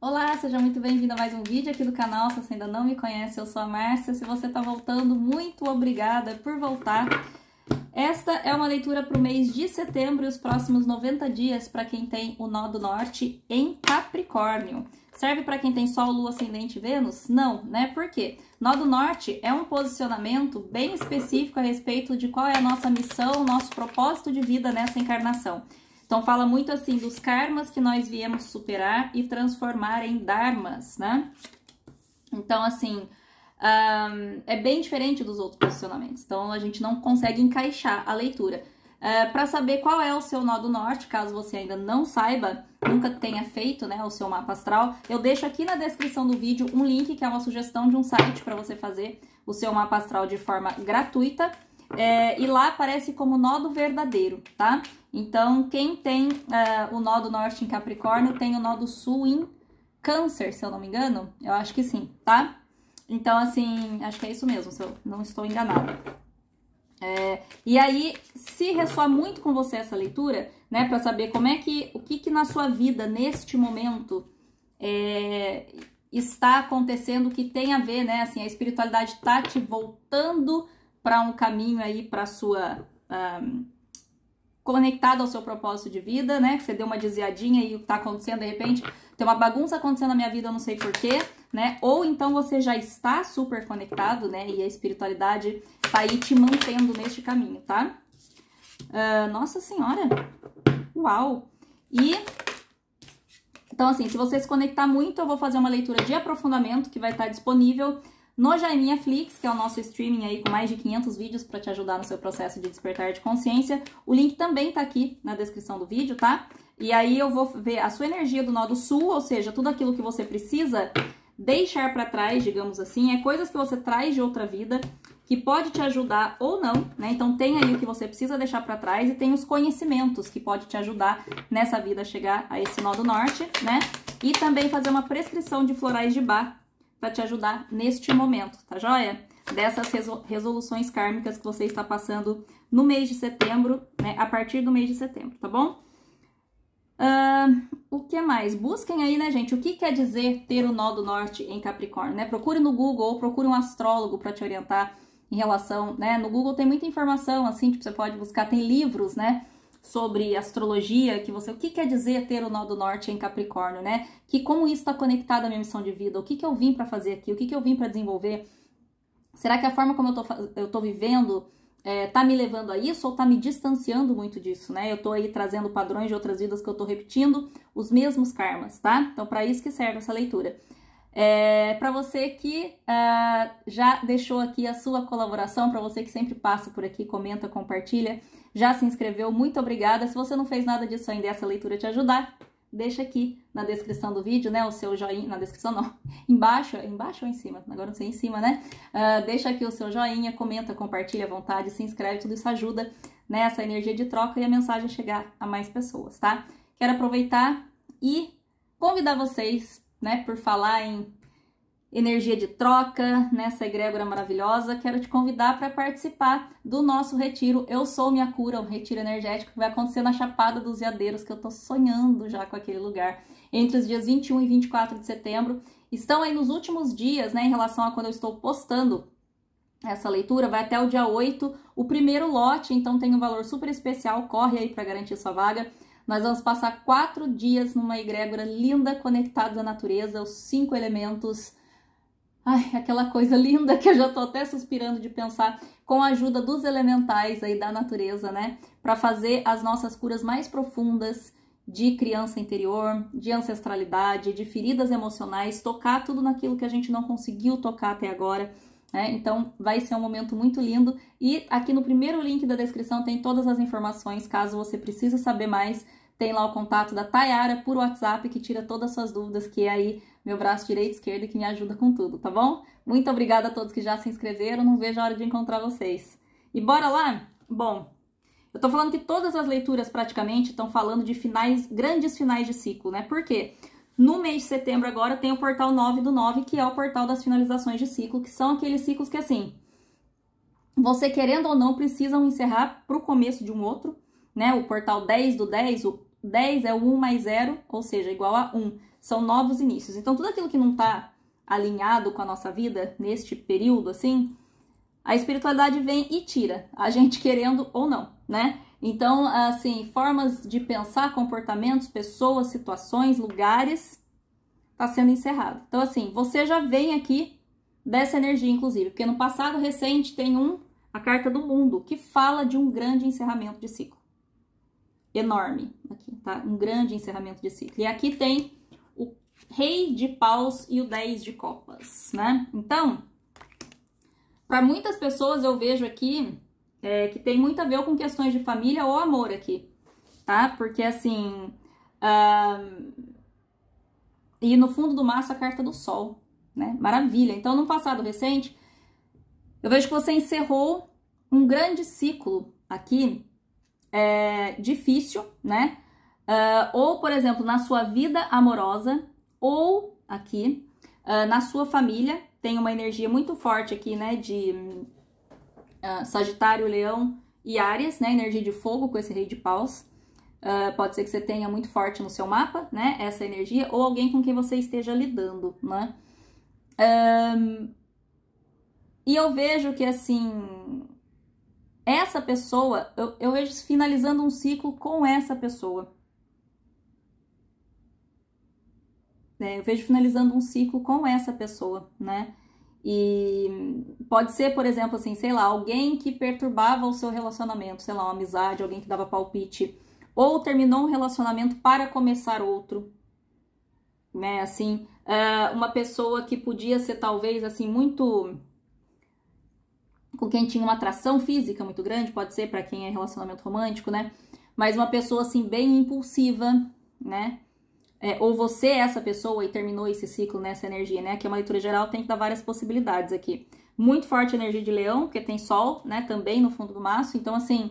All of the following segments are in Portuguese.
Olá, seja muito bem-vindo a mais um vídeo aqui do canal. Se você ainda não me conhece, eu sou a Márcia. Se você está voltando, muito obrigada por voltar. Esta é uma leitura para o mês de setembro e os próximos 90 dias para quem tem o nó do norte em Capricórnio. Serve para quem tem Sol, Lua, Ascendente e Vênus? Não, né? Por quê? Nó do Norte é um posicionamento bem específico a respeito de qual é a nossa missão, nosso propósito de vida nessa encarnação. Então, fala muito assim dos karmas que nós viemos superar e transformar em dharmas, né? Então, assim, um, é bem diferente dos outros posicionamentos. Então, a gente não consegue encaixar a leitura. Uh, é, para saber qual é o seu nó do norte, caso você ainda não saiba, nunca tenha feito né, o seu mapa astral, eu deixo aqui na descrição do vídeo um link que é uma sugestão de um site para você fazer o seu mapa astral de forma gratuita é, e lá aparece como nodo verdadeiro, tá? Então, quem tem é, o nó do norte em Capricórnio tem o nó do sul em Câncer, se eu não me engano. Eu acho que sim, tá? Então, assim, acho que é isso mesmo, se eu não estou enganada. É, e aí, se ressoar muito com você essa leitura, né, para saber como é que, o que que na sua vida, neste momento, é, está acontecendo que tem a ver, né, assim, a espiritualidade tá te voltando para um caminho aí para sua um, conectado ao seu propósito de vida, né? Você deu uma desviadinha e o que está acontecendo de repente, tem uma bagunça acontecendo na minha vida, eu não sei porquê, né? Ou então você já está super conectado, né? E a espiritualidade tá aí te mantendo neste caminho, tá? Uh, nossa senhora! Uau! E então, assim, se você se conectar muito, eu vou fazer uma leitura de aprofundamento que vai estar tá disponível no Jaiminha Flix, que é o nosso streaming aí com mais de 500 vídeos para te ajudar no seu processo de despertar de consciência. O link também tá aqui na descrição do vídeo, tá? E aí eu vou ver a sua energia do nó sul, ou seja, tudo aquilo que você precisa deixar para trás, digamos assim, é coisas que você traz de outra vida que pode te ajudar ou não, né? Então tem aí o que você precisa deixar para trás e tem os conhecimentos que pode te ajudar nessa vida a chegar a esse nó do norte, né? E também fazer uma prescrição de florais de bar para te ajudar neste momento, tá joia? Dessas resoluções kármicas que você está passando no mês de setembro, né? A partir do mês de setembro, tá bom? Uh, o que mais? Busquem aí, né, gente? O que quer dizer ter o nó do norte em Capricórnio, né? Procure no Google ou procure um astrólogo para te orientar em relação, né? No Google tem muita informação, assim, tipo, você pode buscar, tem livros, né? sobre astrologia, que você, o que quer dizer ter o nó do norte em Capricórnio, né? Que como isso está conectado à minha missão de vida, o que, que eu vim para fazer aqui, o que, que eu vim para desenvolver. Será que a forma como eu tô, eu tô vivendo é, tá me levando a isso ou tá me distanciando muito disso, né? Eu tô aí trazendo padrões de outras vidas que eu tô repetindo, os mesmos karmas, tá? Então, para isso que serve essa leitura. É, para você que uh, já deixou aqui a sua colaboração, para você que sempre passa por aqui, comenta, compartilha, já se inscreveu, muito obrigada. Se você não fez nada disso ainda essa leitura te ajudar, deixa aqui na descrição do vídeo, né, o seu joinha, na descrição não, embaixo, embaixo ou em cima, agora não sei, em cima, né, uh, deixa aqui o seu joinha, comenta, compartilha à vontade, se inscreve, tudo isso ajuda, né, energia de troca e a mensagem chegar a mais pessoas, tá? Quero aproveitar e convidar vocês né, por falar em energia de troca, nessa né, egrégora maravilhosa, quero te convidar para participar do nosso retiro Eu Sou Minha Cura, um retiro energético que vai acontecer na Chapada dos Veadeiros, que eu estou sonhando já com aquele lugar, entre os dias 21 e 24 de setembro. Estão aí nos últimos dias, né, em relação a quando eu estou postando essa leitura, vai até o dia 8, o primeiro lote, então tem um valor super especial, corre aí para garantir sua vaga. Nós vamos passar quatro dias numa egrégora linda, conectada à natureza, os cinco elementos. Ai, aquela coisa linda que eu já tô até suspirando de pensar, com a ajuda dos elementais aí da natureza, né? Para fazer as nossas curas mais profundas de criança interior, de ancestralidade, de feridas emocionais, tocar tudo naquilo que a gente não conseguiu tocar até agora. É, então vai ser um momento muito lindo e aqui no primeiro link da descrição tem todas as informações caso você precise saber mais tem lá o contato da Tayara por WhatsApp que tira todas as suas dúvidas, que é aí meu braço direito e esquerdo que me ajuda com tudo, tá bom? Muito obrigada a todos que já se inscreveram, não vejo a hora de encontrar vocês. E bora lá? Bom, eu tô falando que todas as leituras praticamente estão falando de finais, grandes finais de ciclo, né? Por quê? No mês de setembro agora tem o portal 9 do 9, que é o portal das finalizações de ciclo, que são aqueles ciclos que assim, você querendo ou não precisam encerrar para o começo de um outro, né? O portal 10 do 10, o 10 é o 1 mais 0, ou seja, igual a 1. São novos inícios. Então, tudo aquilo que não está alinhado com a nossa vida neste período, assim, a espiritualidade vem e tira, a gente querendo ou não, né? Então, assim, formas de pensar, comportamentos, pessoas, situações, lugares, está sendo encerrado. Então, assim, você já vem aqui dessa energia, inclusive, porque no passado recente tem um, a carta do mundo, que fala de um grande encerramento de ciclo enorme aqui, tá? Um grande encerramento de ciclo. E aqui tem o rei de paus e o 10 de copas, né? Então, para muitas pessoas eu vejo aqui é, que tem muito a ver com questões de família ou amor aqui, tá? Porque assim. E no fundo do maço a carta do sol, né? Maravilha. Então, no passado recente, eu vejo que você encerrou um grande ciclo aqui é, difícil, né? Uh, ou, por exemplo, na sua vida amorosa, ou aqui, uh, na sua família, tem uma energia muito forte aqui, né? De uh, Sagitário, Leão e Áries, né? Energia de fogo com esse rei de paus. pode ser que você tenha muito forte no seu mapa, né? Essa energia, ou alguém com quem você esteja lidando, né? Um, e eu vejo que, assim, essa pessoa, eu, eu vejo finalizando um ciclo com essa pessoa. É, eu vejo finalizando um ciclo com essa pessoa, né? E pode ser, por exemplo, assim, sei lá, alguém que perturbava o seu relacionamento, sei lá, uma amizade, alguém que dava palpite, ou terminou um relacionamento para começar outro, né? Assim, ah, uma pessoa que podia ser talvez assim muito com quem tinha uma atração física muito grande, pode ser para quem é relacionamento romântico, né? Mas uma pessoa assim bem impulsiva, né? É, ou você é essa pessoa e terminou esse ciclo nessa né, energia, né? Que é uma leitura geral, tem que dar várias possibilidades aqui. Muito forte a energia de leão, porque tem sol, né? Também no fundo do maço. Então, assim,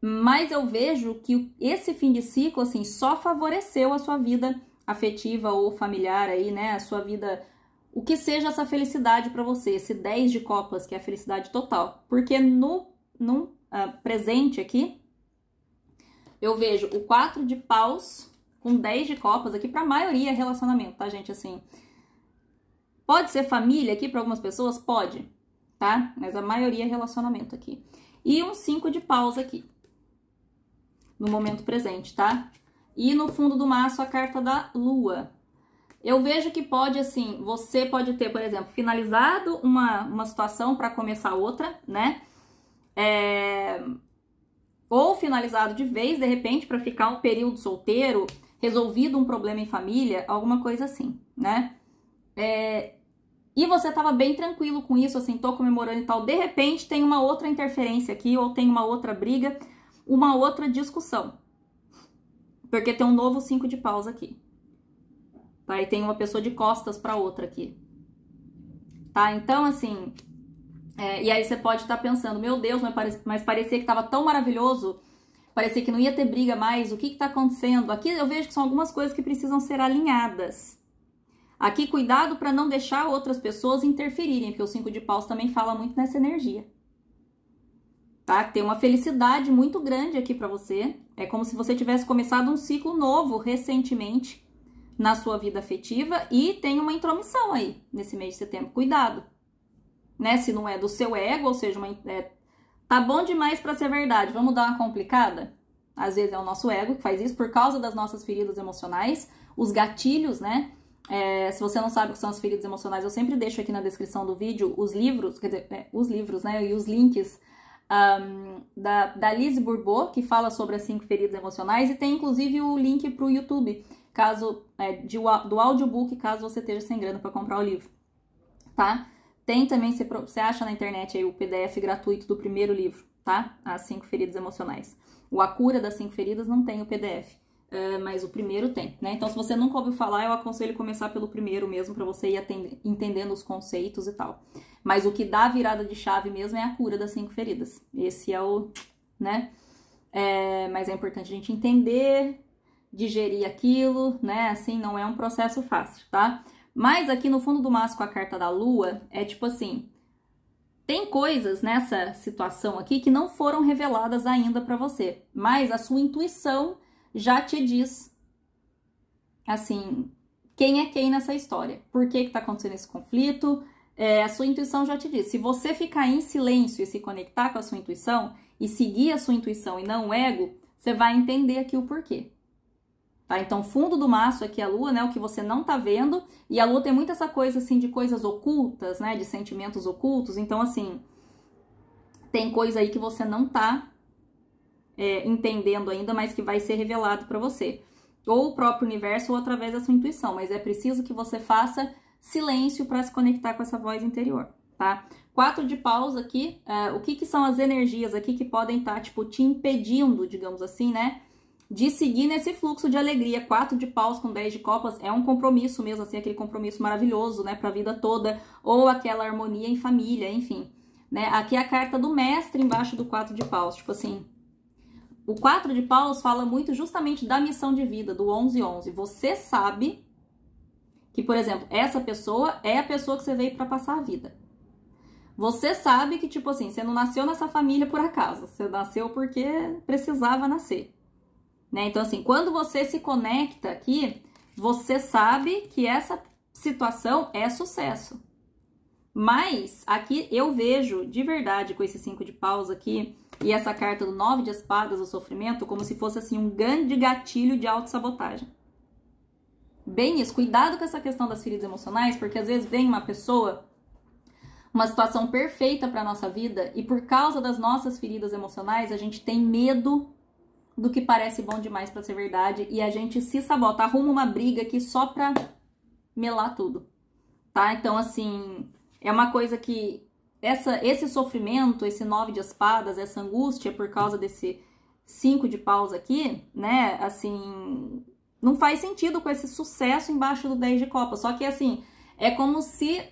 mas eu vejo que esse fim de ciclo, assim, só favoreceu a sua vida afetiva ou familiar aí, né? A sua vida o que seja essa felicidade para você, esse 10 de copas, que é a felicidade total. Porque no, no uh, presente aqui, eu vejo o 4 de paus com 10 de copas aqui, para a maioria é relacionamento, tá, gente? Assim, pode ser família aqui para algumas pessoas? Pode, tá? Mas a maioria é relacionamento aqui. E um 5 de paus aqui, no momento presente, tá? E no fundo do maço, a carta da lua, eu vejo que pode, assim, você pode ter, por exemplo, finalizado uma, uma situação para começar outra, né? É... Ou finalizado de vez, de repente, para ficar um período solteiro, resolvido um problema em família, alguma coisa assim, né? É... E você estava bem tranquilo com isso, assim, tô comemorando e tal. De repente, tem uma outra interferência aqui, ou tem uma outra briga, uma outra discussão. Porque tem um novo cinco de paus aqui. Tá? E tem uma pessoa de costas para outra aqui. Tá? Então, assim. É, e aí você pode estar tá pensando, meu Deus, mas, pare mas parecia que estava tão maravilhoso, parecia que não ia ter briga mais, o que está acontecendo? Aqui eu vejo que são algumas coisas que precisam ser alinhadas. Aqui, cuidado para não deixar outras pessoas interferirem, porque o cinco de paus também fala muito nessa energia. Tá? Tem uma felicidade muito grande aqui para você. É como se você tivesse começado um ciclo novo recentemente na sua vida afetiva e tem uma intromissão aí nesse mês de setembro. Cuidado, né? Se não é do seu ego, ou seja, uma, é, tá bom demais para ser verdade, vamos dar uma complicada? Às vezes é o nosso ego que faz isso por causa das nossas feridas emocionais, os gatilhos, né? É, se você não sabe o que são as feridas emocionais, eu sempre deixo aqui na descrição do vídeo os livros, quer dizer, é, os livros, né? E os links um, da, da Liz Bourbon, que fala sobre as cinco feridas emocionais, e tem inclusive o link para o YouTube caso é, de, do audiobook, caso você esteja sem grana para comprar o livro, tá? Tem também, você, você acha na internet aí o PDF gratuito do primeiro livro, tá? As cinco feridas emocionais. O A Cura das Cinco Feridas não tem o PDF, uh, mas o primeiro tem, né? Então, se você nunca ouviu falar, eu aconselho começar pelo primeiro mesmo, para você ir entendendo os conceitos e tal. Mas o que dá virada de chave mesmo é a cura das cinco feridas. Esse é o, né? É, mas é importante a gente entender digerir aquilo, né? Assim, não é um processo fácil, tá? Mas aqui no fundo do maço com a carta da lua, é tipo assim, tem coisas nessa situação aqui que não foram reveladas ainda para você, mas a sua intuição já te diz, assim, quem é quem nessa história, por que está acontecendo esse conflito. É, a sua intuição já te diz. Se você ficar em silêncio e se conectar com a sua intuição e seguir a sua intuição e não o ego, você vai entender aqui o porquê. Tá? Então, fundo do maço aqui é a lua, né? O que você não tá vendo. E a lua tem muita essa coisa, assim, de coisas ocultas, né? De sentimentos ocultos. Então, assim, tem coisa aí que você não tá é, entendendo ainda, mas que vai ser revelado para você. Ou o próprio universo, ou através da sua intuição. Mas é preciso que você faça silêncio para se conectar com essa voz interior, tá? Quatro de paus aqui, uh, o que, que são as energias aqui que podem estar, tá, tipo, te impedindo, digamos assim, né? de seguir nesse fluxo de alegria. Quatro de paus com dez de copas é um compromisso mesmo, assim, aquele compromisso maravilhoso, né, pra vida toda, ou aquela harmonia em família, enfim, né. Aqui é a carta do mestre embaixo do quatro de paus, tipo assim, o quatro de paus fala muito justamente da missão de vida, do 11-11. Você sabe que, por exemplo, essa pessoa é a pessoa que você veio para passar a vida. Você sabe que, tipo assim, você não nasceu nessa família por acaso. Você nasceu porque precisava nascer né? Então, assim, quando você se conecta aqui, você sabe que essa situação é sucesso. Mas aqui eu vejo de verdade com esse cinco de paus aqui e essa carta do nove de espadas, o sofrimento, como se fosse assim um grande gatilho de autossabotagem. Bem isso, cuidado com essa questão das feridas emocionais, porque às vezes vem uma pessoa, uma situação perfeita para nossa vida e por causa das nossas feridas emocionais, a gente tem medo do que parece bom demais para ser verdade e a gente se sabota, arruma uma briga aqui só pra melar tudo, tá? Então, assim, é uma coisa que essa, esse sofrimento, esse nove de espadas, essa angústia por causa desse cinco de paus aqui, né? Assim, não faz sentido com esse sucesso embaixo do 10 de copa. Só que, assim, é como se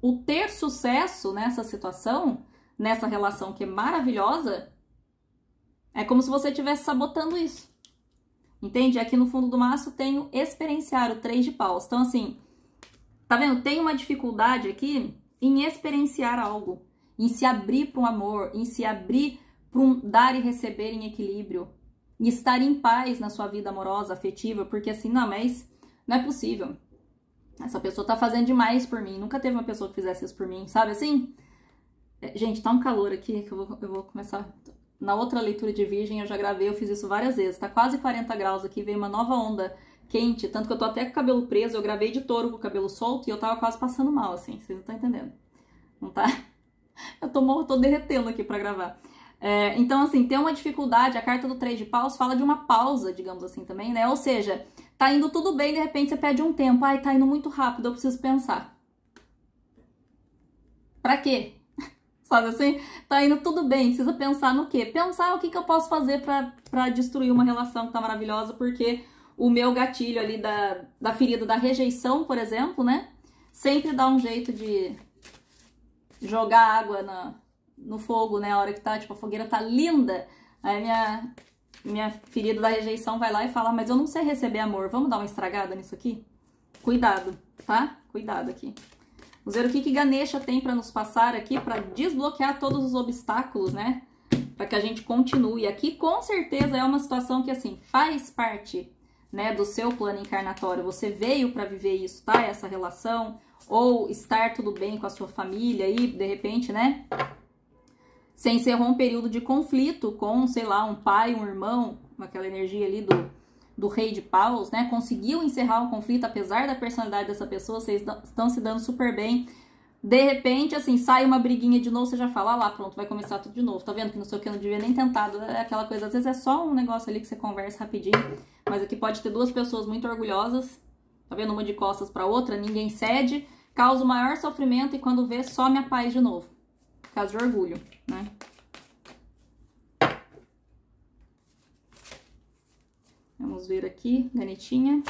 o ter sucesso nessa situação, nessa relação que é maravilhosa, é como se você estivesse sabotando isso. Entende? Aqui no fundo do maço tem o experienciar, o 3 de paus. Então, assim, tá vendo? Tem uma dificuldade aqui em experienciar algo, em se abrir para um amor, em se abrir para um dar e receber em equilíbrio, em estar em paz na sua vida amorosa, afetiva, porque assim, não, mas não é possível. Essa pessoa tá fazendo demais por mim. Nunca teve uma pessoa que fizesse isso por mim, sabe assim? É, gente, tá um calor aqui que eu vou, eu vou começar na outra leitura de Virgem eu já gravei, eu fiz isso várias vezes. Tá quase 40 graus aqui, veio uma nova onda quente, tanto que eu tô até com o cabelo preso, eu gravei de touro com o cabelo solto e eu tava quase passando mal, assim, vocês não estão entendendo. Não tá? Eu tô, eu tô derretendo aqui para gravar. É, então, assim, tem uma dificuldade, a carta do três de paus fala de uma pausa, digamos assim, também, né? Ou seja, tá indo tudo bem, de repente você pede um tempo. Ai, tá indo muito rápido, eu preciso pensar. Pra quê? Sabe assim? Tá indo tudo bem, precisa pensar no quê? Pensar o que, que eu posso fazer para destruir uma relação que tá maravilhosa, porque o meu gatilho ali da, da ferida da rejeição, por exemplo, né? Sempre dá um jeito de jogar água na, no fogo, né? A hora que tá, tipo, a fogueira tá linda. Aí minha, minha ferida da rejeição vai lá e fala, ah, mas eu não sei receber amor, vamos dar uma estragada nisso aqui? Cuidado, tá? Cuidado aqui. Vamos ver o que, que Ganesha tem para nos passar aqui para desbloquear todos os obstáculos, né? Para que a gente continue. Aqui, com certeza, é uma situação que, assim, faz parte né, do seu plano encarnatório. Você veio para viver isso, tá? Essa relação. Ou estar tudo bem com a sua família aí de repente, né? Você encerrou um período de conflito com, sei lá, um pai, um irmão, aquela energia ali do do rei de paus, né? Conseguiu encerrar o conflito, apesar da personalidade dessa pessoa, vocês estão se dando super bem. De repente, assim, sai uma briguinha de novo, você já fala ah lá, pronto, vai começar tudo de novo. Tá vendo que não sei o que, eu não devia nem tentado. É né, aquela coisa, às vezes é só um negócio ali que você conversa rapidinho, mas aqui pode ter duas pessoas muito orgulhosas, tá vendo? Uma de costas para outra, ninguém cede, causa o maior sofrimento e quando vê, some a paz de novo. Caso de orgulho, né? Vamos ver aqui, ganetinha.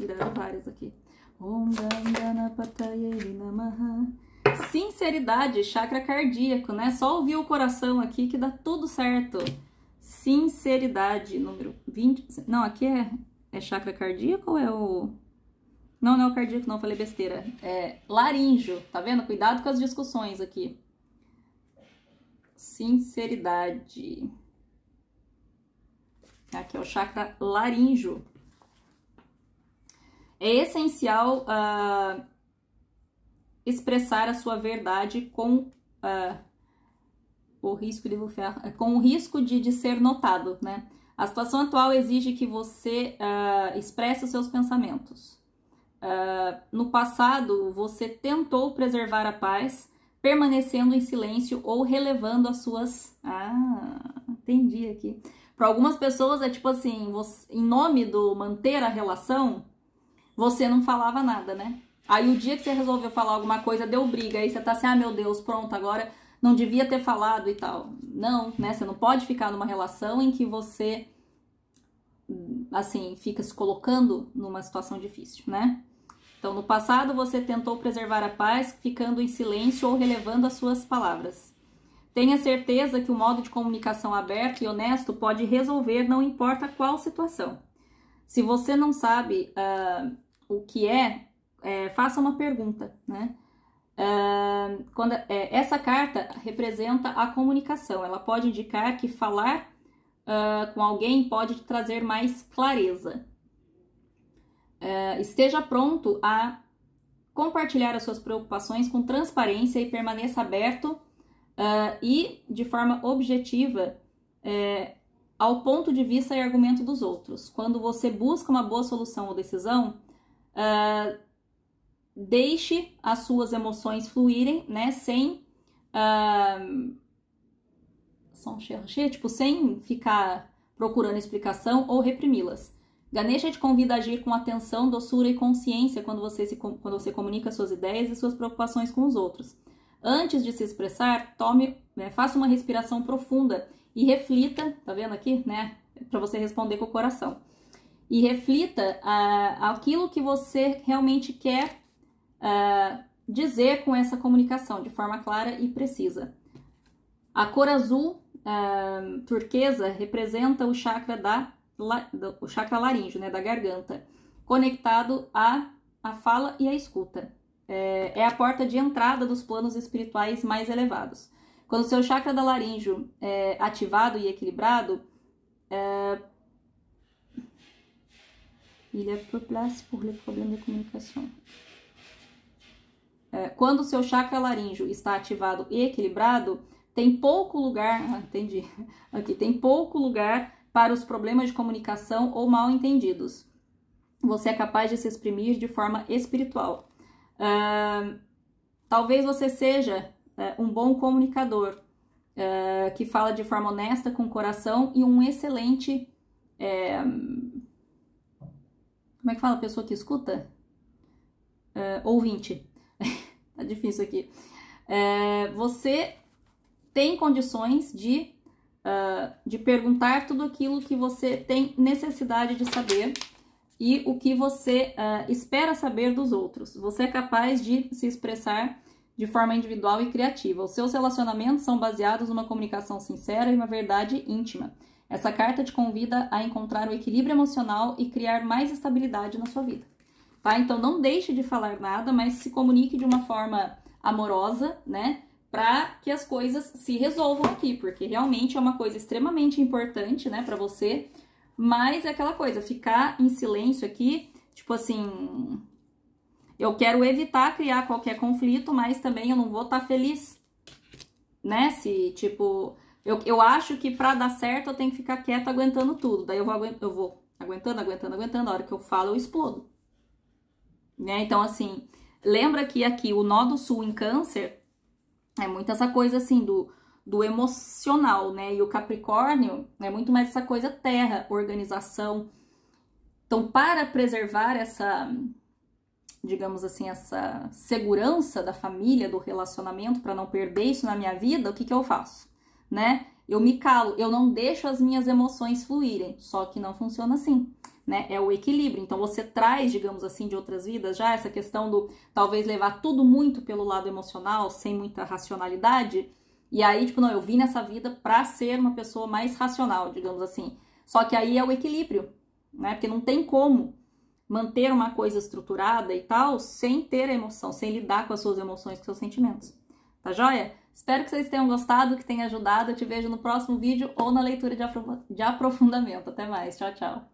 Viraram várias aqui. Sinceridade, chakra cardíaco, né? Só ouvir o coração aqui que dá tudo certo. Sinceridade, número 20. Não, aqui é, é chakra cardíaco ou é o. Não, não é o cardíaco, não, falei besteira. É laríngeo, tá vendo? Cuidado com as discussões aqui. Sinceridade. Aqui tá? é o chakra laríngeo. É essencial uh, expressar a sua verdade com uh, o risco de com o risco de, de, ser notado, né? A situação atual exige que você uh, expresse os seus pensamentos. Uh, no passado, você tentou preservar a paz, permanecendo em silêncio ou relevando as suas. Ah, entendi aqui. Para algumas pessoas é tipo assim, você, em nome do manter a relação, você não falava nada, né? Aí o dia que você resolveu falar alguma coisa, deu briga, aí você tá assim, ah, meu Deus, pronto, agora não devia ter falado e tal. Não, né? Você não pode ficar numa relação em que você assim, fica se colocando numa situação difícil, né? Então, no passado você tentou preservar a paz ficando em silêncio ou relevando as suas palavras. Tenha certeza que o modo de comunicação aberto e honesto pode resolver, não importa qual situação. Se você não sabe uh, o que é, é, faça uma pergunta, né? Uh, quando, é, essa carta representa a comunicação, ela pode indicar que falar uh, com alguém pode trazer mais clareza. esteja pronto a compartilhar as suas preocupações com transparência e permaneça aberto uh, e de forma objetiva é, ao ponto de vista e argumento dos outros. Quando você busca uma boa solução ou decisão, uh, deixe as suas emoções fluírem, né, sem uh, ah, sans chercher, tipo, sem ficar procurando explicação ou reprimi-las. Ganesha te convida a agir com atenção, doçura e consciência quando você, se, quando você comunica suas ideias e suas preocupações com os outros. Antes de se expressar, tome, né, faça uma respiração profunda e reflita, tá vendo aqui, né? Para você responder com o coração. E reflita ah, aquilo que você realmente quer ah, dizer com essa comunicação de forma clara e precisa. A cor azul ah, turquesa representa o chakra da o chakra laríngeo, né, da garganta, conectado à a fala e à escuta é, é a porta de entrada dos planos espirituais mais elevados. Quando o seu chakra da laríngeo é ativado e equilibrado, é... place é de É, quando o seu chakra laríngeo está ativado e equilibrado, tem pouco lugar, ah, entendi, aqui tem pouco lugar para os problemas de comunicação ou mal entendidos. Você é capaz de se exprimir de forma espiritual. Uh, talvez você seja uh, um bom comunicador, uh, que fala de forma honesta, com coração e um excelente. Eh, como é que fala a pessoa que escuta? ouvinte. tá difícil aqui. você tem condições de, ah, de perguntar tudo aquilo que você tem necessidade de saber e o que você uh, espera saber dos outros. Você é capaz de se expressar de forma individual e criativa. Os seus relacionamentos são baseados numa comunicação sincera e uma verdade íntima. Essa carta te convida a encontrar o equilíbrio emocional e criar mais estabilidade na sua vida. Tá? Então não deixe de falar nada, mas se comunique de uma forma amorosa, né? Para que as coisas se resolvam aqui, porque realmente é uma coisa extremamente importante, né, para você mas é aquela coisa, ficar em silêncio aqui, tipo assim, eu quero evitar criar qualquer conflito, mas também eu não vou estar tá feliz, né? Se, tipo, eu, eu acho que para dar certo eu tenho que ficar quieta aguentando tudo. Daí eu vou, eu vou aguentando, aguentando, aguentando. A hora que eu falo, eu explodo. Né? Então, assim, lembra que aqui o nó do sul em câncer é muito essa coisa assim do do emocional, né? E o Capricórnio é muito mais essa coisa terra, organização. Então, para preservar essa, digamos assim, essa segurança da família, do relacionamento, para não perder isso na minha vida, o que, que eu faço, né? Eu me calo, eu não deixo as minhas emoções fluírem. Só que não funciona assim. Né? É o equilíbrio. Então você traz, digamos assim, de outras vidas já essa questão do talvez levar tudo muito pelo lado emocional, sem muita racionalidade. E aí, tipo, não, eu vim nessa vida para ser uma pessoa mais racional, digamos assim. Só que aí é o equilíbrio, né? Porque não tem como manter uma coisa estruturada e tal sem ter emoção, sem lidar com as suas emoções, com seus sentimentos. Tá joia? Espero que vocês tenham gostado, que tenha ajudado. Eu te vejo no próximo vídeo ou na leitura de aprofundamento. Até mais. Tchau, tchau.